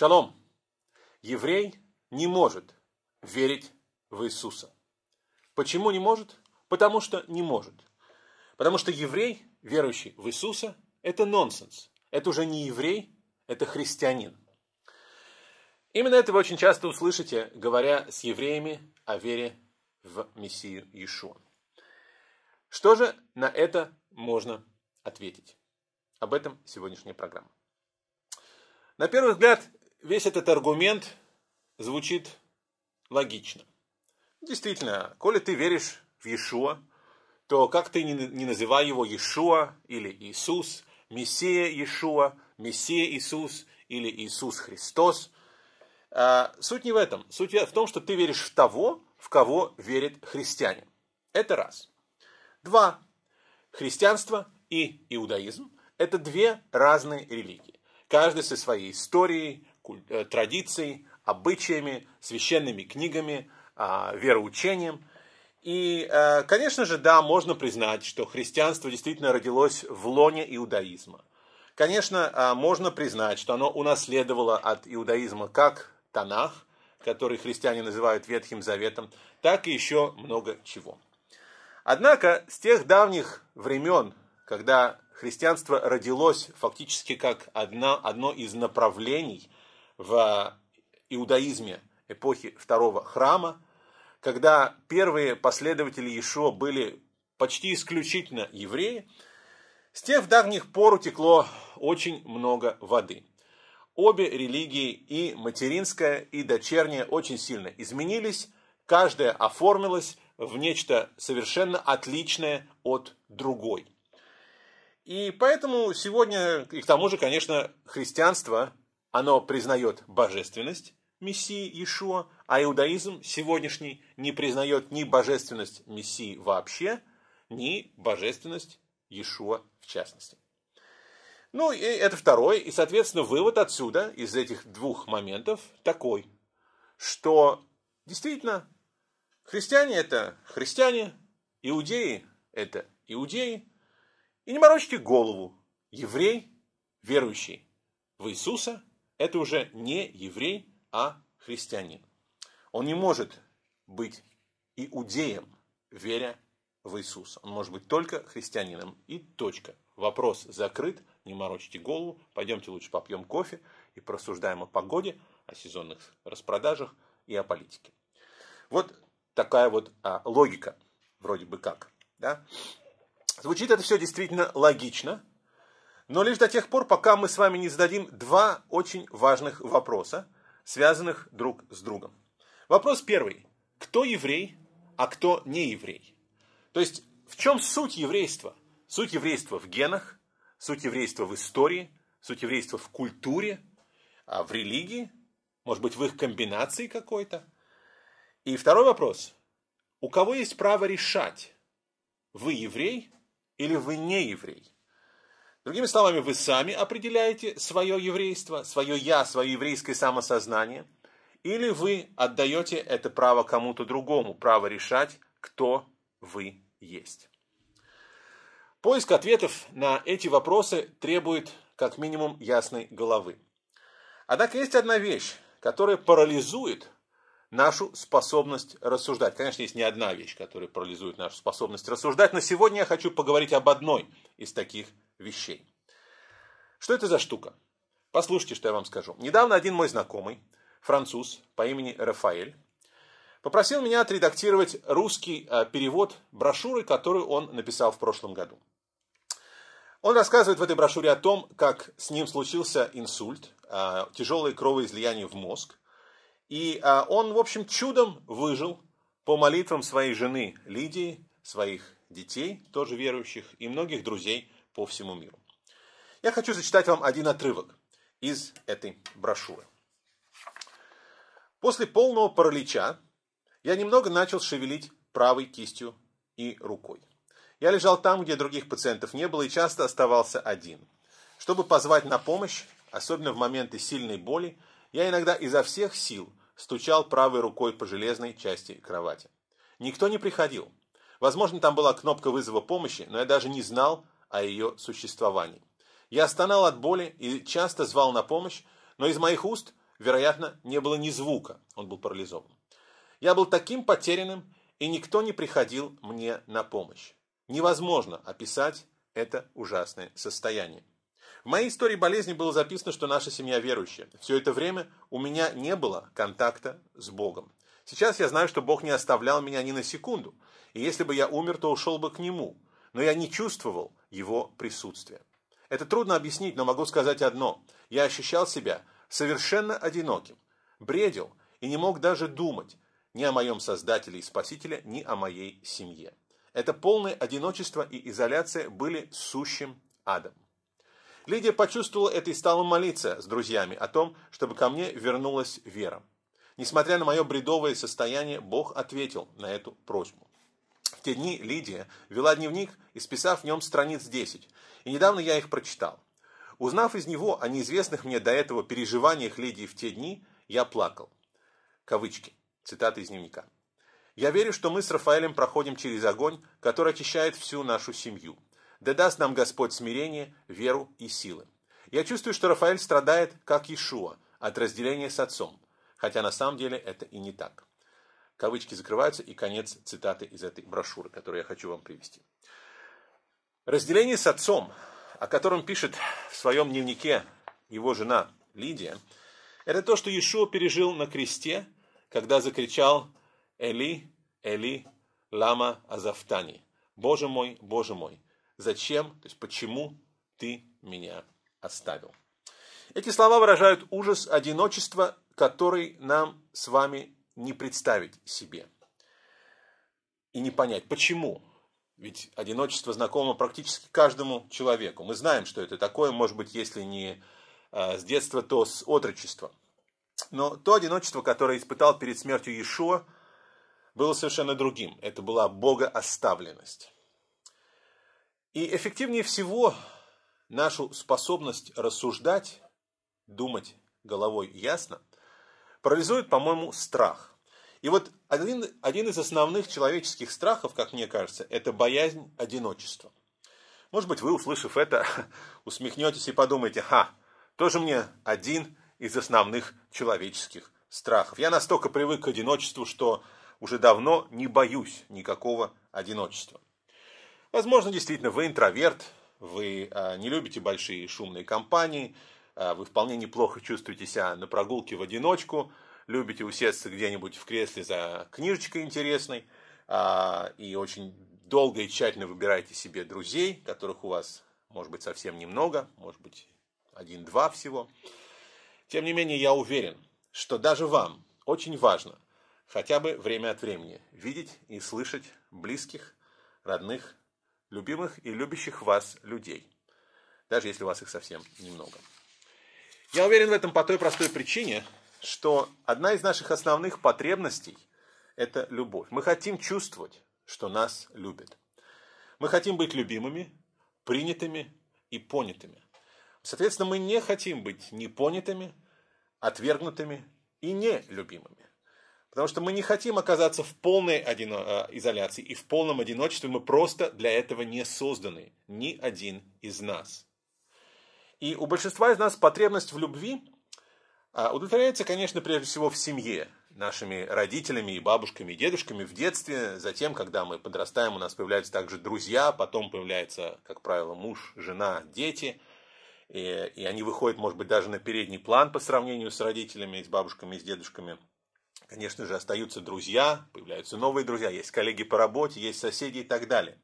Шалом! Еврей не может верить в Иисуса. Почему не может? Потому что не может. Потому что еврей, верующий в Иисуса, это нонсенс. Это уже не еврей, это христианин. Именно это вы очень часто услышите, говоря с евреями о вере в Мессию Иешуа. Что же на это можно ответить? Об этом сегодняшняя программа. На первый взгляд, весь этот аргумент звучит логично. Действительно, коли ты веришь в Иешуа, то как ты не называй его Иешуа или Иисус, Мессия Иешуа, Мессия Иисус или Иисус Христос, а, суть не в этом. Суть в том, что ты веришь в того, в кого верит христианин. Это раз. Два. Христианство и иудаизм – это две разные религии. Каждый со своей историей, Э, традицией, обычаями, священными книгами, а, вероучением. И, э, конечно же, да, можно признать, что христианство действительно родилось в лоне иудаизма. Конечно, а, можно признать, что оно унаследовало от иудаизма как Танах, который христиане называют Ветхим Заветом, так и еще много чего. Однако, с тех давних времен, когда христианство родилось фактически как одна, одно из направлений – в иудаизме эпохи второго храма, когда первые последователи Ишо были почти исключительно евреи, с тех давних пор утекло очень много воды. Обе религии, и материнская, и дочерняя, очень сильно изменились, каждая оформилась в нечто совершенно отличное от другой. И поэтому сегодня, и к тому же, конечно, христианство оно признает божественность Мессии Иешуа, а иудаизм сегодняшний не признает ни божественность Мессии вообще, ни божественность Иешуа в частности. Ну, и это второй, и, соответственно, вывод отсюда, из этих двух моментов, такой, что действительно христиане – это христиане, иудеи – это иудеи, и не морочьте голову, еврей, верующий в Иисуса – это уже не еврей, а христианин. Он не может быть иудеем, веря в Иисуса. Он может быть только христианином. И точка. Вопрос закрыт, не морочите голову, пойдемте лучше попьем кофе и просуждаем о погоде, о сезонных распродажах и о политике. Вот такая вот а, логика, вроде бы как. Да? Звучит это все действительно логично, но лишь до тех пор, пока мы с вами не зададим два очень важных вопроса, связанных друг с другом. Вопрос первый. Кто еврей, а кто не еврей? То есть, в чем суть еврейства? Суть еврейства в генах, суть еврейства в истории, суть еврейства в культуре, А в религии, может быть, в их комбинации какой-то. И второй вопрос. У кого есть право решать, вы еврей или вы не еврей? Другими словами, вы сами определяете свое еврейство, свое я, свое еврейское самосознание, или вы отдаете это право кому-то другому, право решать, кто вы есть. Поиск ответов на эти вопросы требует как минимум ясной головы. Однако есть одна вещь, которая парализует нашу способность рассуждать. Конечно, есть не одна вещь, которая парализует нашу способность рассуждать, но сегодня я хочу поговорить об одной из таких вещей. Что это за штука? Послушайте, что я вам скажу. Недавно один мой знакомый, француз по имени Рафаэль, попросил меня отредактировать русский э, перевод брошюры, которую он написал в прошлом году. Он рассказывает в этой брошюре о том, как с ним случился инсульт, э, тяжелое кровоизлияние в мозг. И э, он, в общем, чудом выжил по молитвам своей жены Лидии, своих детей, тоже верующих, и многих друзей – по всему миру. Я хочу зачитать вам один отрывок из этой брошюры. После полного паралича я немного начал шевелить правой кистью и рукой. Я лежал там, где других пациентов не было, и часто оставался один. Чтобы позвать на помощь, особенно в моменты сильной боли, я иногда изо всех сил стучал правой рукой по железной части кровати. Никто не приходил. Возможно, там была кнопка вызова помощи, но я даже не знал, о ее существовании. Я стонал от боли и часто звал на помощь, но из моих уст, вероятно, не было ни звука, он был парализован. Я был таким потерянным, и никто не приходил мне на помощь. Невозможно описать это ужасное состояние. В моей истории болезни было записано, что наша семья верующая. Все это время у меня не было контакта с Богом. Сейчас я знаю, что Бог не оставлял меня ни на секунду. И если бы я умер, то ушел бы к Нему. Но я не чувствовал, его присутствие. Это трудно объяснить, но могу сказать одно. Я ощущал себя совершенно одиноким, бредил и не мог даже думать ни о моем Создателе и Спасителе, ни о моей семье. Это полное одиночество и изоляция были сущим адом. Лидия почувствовала это и стала молиться с друзьями о том, чтобы ко мне вернулась вера. Несмотря на мое бредовое состояние, Бог ответил на эту просьбу. В те дни Лидия вела дневник, исписав в нем страниц 10, и недавно я их прочитал. Узнав из него о неизвестных мне до этого переживаниях Лидии в те дни, я плакал. Кавычки. Цитаты из дневника. Я верю, что мы с Рафаэлем проходим через огонь, который очищает всю нашу семью. Да даст нам Господь смирение, веру и силы. Я чувствую, что Рафаэль страдает, как Иешуа, от разделения с отцом, хотя на самом деле это и не так. Кавычки закрываются и конец цитаты из этой брошюры, которую я хочу вам привести. Разделение с отцом, о котором пишет в своем дневнике его жена Лидия, это то, что Иешуа пережил на кресте, когда закричал «Эли, Эли, лама азафтани» «Боже мой, Боже мой, зачем, то есть почему ты меня оставил?» Эти слова выражают ужас одиночества, который нам с вами не представить себе и не понять, почему. Ведь одиночество знакомо практически каждому человеку. Мы знаем, что это такое, может быть, если не а, с детства, то с отрочества. Но то одиночество, которое испытал перед смертью Иешуа, было совершенно другим. Это была богооставленность. И эффективнее всего нашу способность рассуждать, думать головой ясно, парализует, по-моему, страх. И вот один, один из основных человеческих страхов, как мне кажется, это боязнь одиночества. Может быть, вы, услышав это, усмехнетесь и подумаете, ха, тоже мне один из основных человеческих страхов. Я настолько привык к одиночеству, что уже давно не боюсь никакого одиночества. Возможно, действительно, вы интроверт, вы а, не любите большие шумные компании, а, вы вполне неплохо чувствуете себя на прогулке в одиночку – любите усесться где-нибудь в кресле за книжечкой интересной а, и очень долго и тщательно выбираете себе друзей, которых у вас может быть совсем немного, может быть один-два всего. Тем не менее, я уверен, что даже вам очень важно хотя бы время от времени видеть и слышать близких, родных, любимых и любящих вас людей, даже если у вас их совсем немного. Я уверен в этом по той простой причине, что одна из наших основных потребностей – это любовь. Мы хотим чувствовать, что нас любят. Мы хотим быть любимыми, принятыми и понятыми. Соответственно, мы не хотим быть непонятыми, отвергнутыми и нелюбимыми. Потому что мы не хотим оказаться в полной одино... Э, изоляции и в полном одиночестве. Мы просто для этого не созданы. Ни один из нас. И у большинства из нас потребность в любви а удовлетворяется, конечно, прежде всего в семье, нашими родителями и бабушками и дедушками в детстве. Затем, когда мы подрастаем, у нас появляются также друзья, потом появляется, как правило, муж, жена, дети. И, и они выходят, может быть, даже на передний план по сравнению с родителями, с бабушками, с дедушками. Конечно же, остаются друзья, появляются новые друзья, есть коллеги по работе, есть соседи и так далее.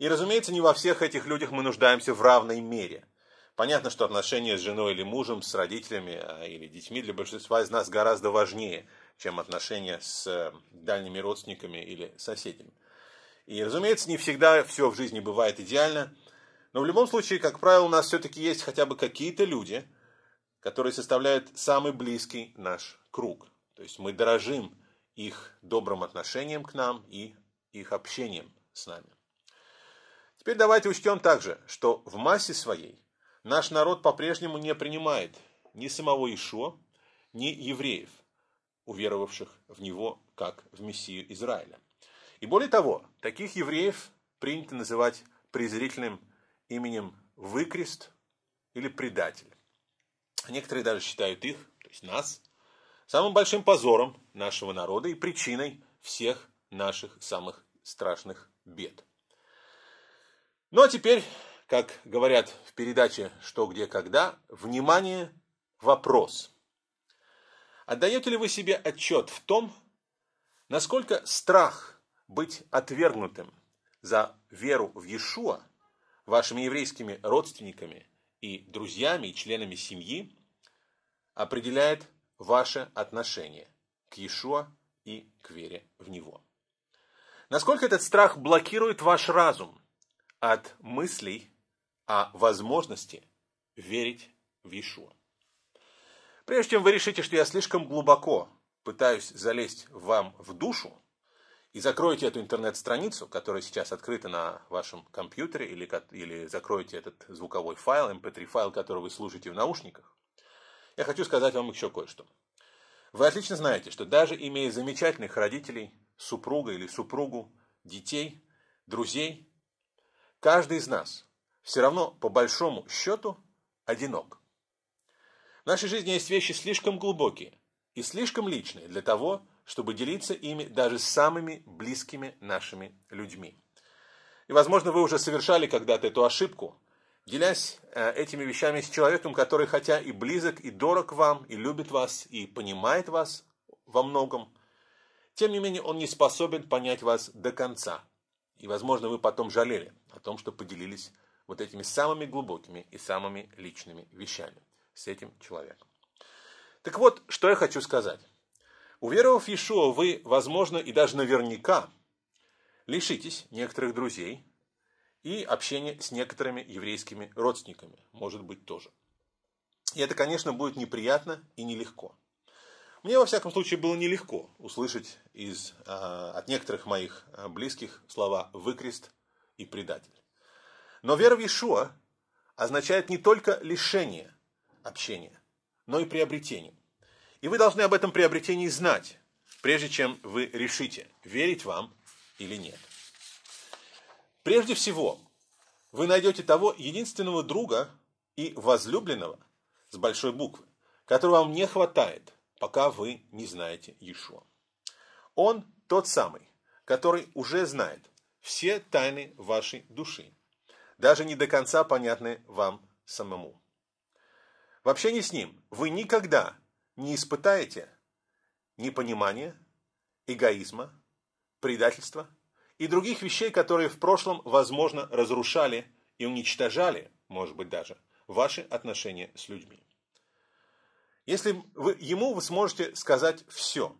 И, разумеется, не во всех этих людях мы нуждаемся в равной мере – Понятно, что отношения с женой или мужем, с родителями а, или детьми для большинства из нас гораздо важнее, чем отношения с э, дальними родственниками или соседями. И, разумеется, не всегда все в жизни бывает идеально, но в любом случае, как правило, у нас все-таки есть хотя бы какие-то люди, которые составляют самый близкий наш круг. То есть мы дорожим их добрым отношением к нам и их общением с нами. Теперь давайте учтем также, что в массе своей наш народ по-прежнему не принимает ни самого Ишо, ни евреев, уверовавших в него как в Мессию Израиля. И более того, таких евреев принято называть презрительным именем выкрест или предатель. Некоторые даже считают их, то есть нас, самым большим позором нашего народа и причиной всех наших самых страшных бед. Ну а теперь как говорят в передаче «Что, где, когда», внимание, вопрос. Отдаете ли вы себе отчет в том, насколько страх быть отвергнутым за веру в Иешуа вашими еврейскими родственниками и друзьями и членами семьи определяет ваше отношение к Иешуа и к вере в Него? Насколько этот страх блокирует ваш разум от мыслей о возможности верить в Иешуа. Прежде чем вы решите, что я слишком глубоко пытаюсь залезть вам в душу, и закроете эту интернет-страницу, которая сейчас открыта на вашем компьютере, или, или закроете этот звуковой файл, mp3-файл, эм который вы слушаете в наушниках, я хочу сказать вам еще кое-что. Вы отлично знаете, что даже имея замечательных родителей, супруга или супругу, детей, друзей, каждый из нас все равно, по большому счету, одинок. В нашей жизни есть вещи слишком глубокие и слишком личные для того, чтобы делиться ими даже с самыми близкими нашими людьми. И, возможно, вы уже совершали когда-то эту ошибку, делясь э, этими вещами с человеком, который хотя и близок, и дорог вам, и любит вас, и понимает вас во многом, тем не менее он не способен понять вас до конца. И, возможно, вы потом жалели о том, что поделились вот этими самыми глубокими и самыми личными вещами с этим человеком. Так вот, что я хочу сказать. Уверовав в Иешуа, вы, возможно, и даже наверняка лишитесь некоторых друзей и общения с некоторыми еврейскими родственниками, может быть, тоже. И это, конечно, будет неприятно и нелегко. Мне, во всяком случае, было нелегко услышать из, а, от некоторых моих а, близких слова «выкрест» и «предатель». Но вера в Иешуа означает не только лишение общения, но и приобретение. И вы должны об этом приобретении знать, прежде чем вы решите, верить вам или нет. Прежде всего, вы найдете того единственного друга и возлюбленного с большой буквы, которого вам не хватает, пока вы не знаете Иешуа. Он тот самый, который уже знает все тайны вашей души даже не до конца понятны вам самому. В общении с ним вы никогда не испытаете непонимания, эгоизма, предательства и других вещей, которые в прошлом, возможно, разрушали и уничтожали, может быть даже, ваши отношения с людьми. Если вы, ему вы сможете сказать все,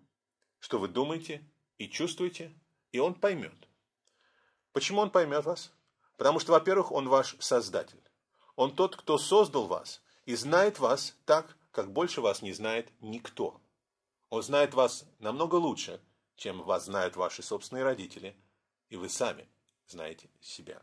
что вы думаете и чувствуете, и он поймет. Почему он поймет вас? Потому что, во-первых, Он ваш Создатель. Он тот, кто создал вас и знает вас так, как больше вас не знает никто. Он знает вас намного лучше, чем вас знают ваши собственные родители, и вы сами знаете себя.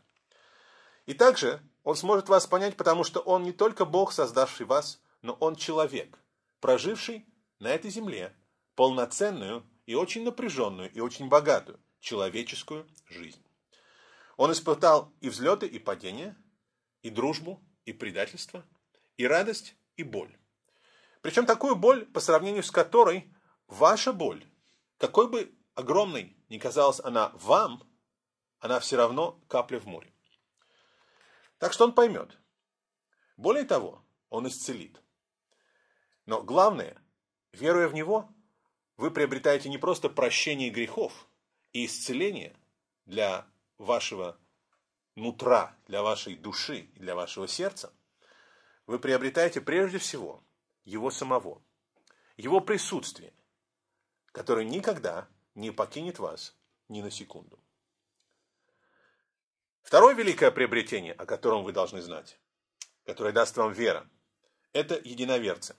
И также Он сможет вас понять, потому что Он не только Бог, создавший вас, но Он человек, проживший на этой земле полноценную и очень напряженную и очень богатую человеческую жизнь. Он испытал и взлеты, и падения, и дружбу, и предательство, и радость, и боль. Причем такую боль, по сравнению с которой ваша боль, какой бы огромной ни казалась она вам, она все равно капля в море. Так что он поймет. Более того, он исцелит. Но главное, веруя в него, вы приобретаете не просто прощение грехов и исцеление для вашего нутра, для вашей души и для вашего сердца, вы приобретаете прежде всего его самого, его присутствие, которое никогда не покинет вас ни на секунду. Второе великое приобретение, о котором вы должны знать, которое даст вам вера, это единоверцы.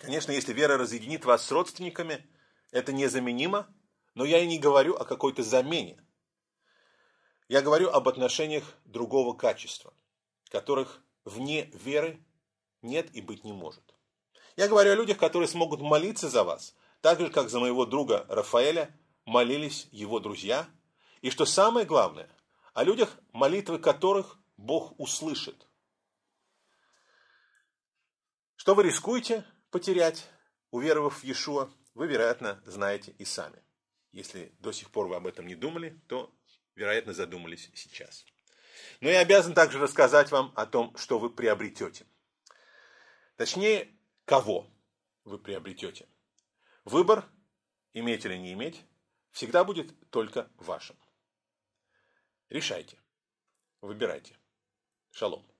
Конечно, если вера разъединит вас с родственниками, это незаменимо, но я и не говорю о какой-то замене – я говорю об отношениях другого качества, которых вне веры нет и быть не может. Я говорю о людях, которые смогут молиться за вас, так же, как за моего друга Рафаэля молились его друзья, и что самое главное, о людях, молитвы которых Бог услышит. Что вы рискуете потерять, уверовав в Иешуа, вы, вероятно, знаете и сами. Если до сих пор вы об этом не думали, то вероятно, задумались сейчас. Но я обязан также рассказать вам о том, что вы приобретете. Точнее, кого вы приобретете. Выбор, иметь или не иметь, всегда будет только вашим. Решайте. Выбирайте. Шалом.